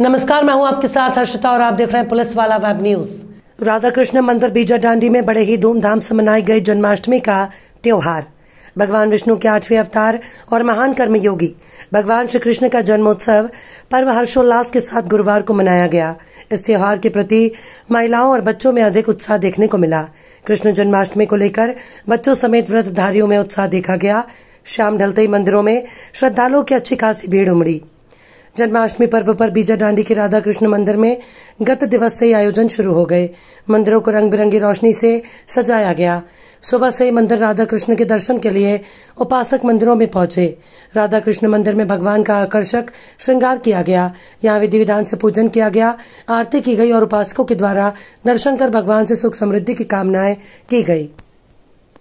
नमस्कार मैं हूं आपके साथ हर्षिता और आप देख रहे हैं पुलिस वाला वेब न्यूज राधा कृष्ण मंदिर बीजा डांडी में बड़े ही धूमधाम से मनाई गई जन्माष्टमी का त्योहार भगवान विष्णु के आठवें अवतार और महान कर्म योगी भगवान श्री कृष्ण का जन्मोत्सव पर्व हर्षोल्लास के साथ गुरुवार को मनाया गया इस त्योहार के प्रति महिलाओं और बच्चों में अधिक उत्साह देखने को मिला कृष्ण जन्माष्टमी को लेकर बच्चों समेत व्रतधारियों में उत्साह देखा गया शाम ढलते ही मंदिरों में श्रद्धालुओं की अच्छी खासी भीड़ उमड़ी जन्माष्टमी पर्व पर बीजा डांडी के राधा कृष्ण मंदिर में गत दिवस से ही आयोजन शुरू हो गए मंदिरों को रंग बिरंगी रोशनी से सजाया गया सुबह से ही मंदिर राधा कृष्ण के दर्शन के लिए उपासक मंदिरों में पहुंचे राधा कृष्ण मंदिर में भगवान का आकर्षक श्रृंगार किया गया यहाँ विधि विधान से पूजन किया गया आरती की गई और उपासकों के द्वारा दर्शन कर भगवान से सुख समृद्धि की कामनाएं की गयी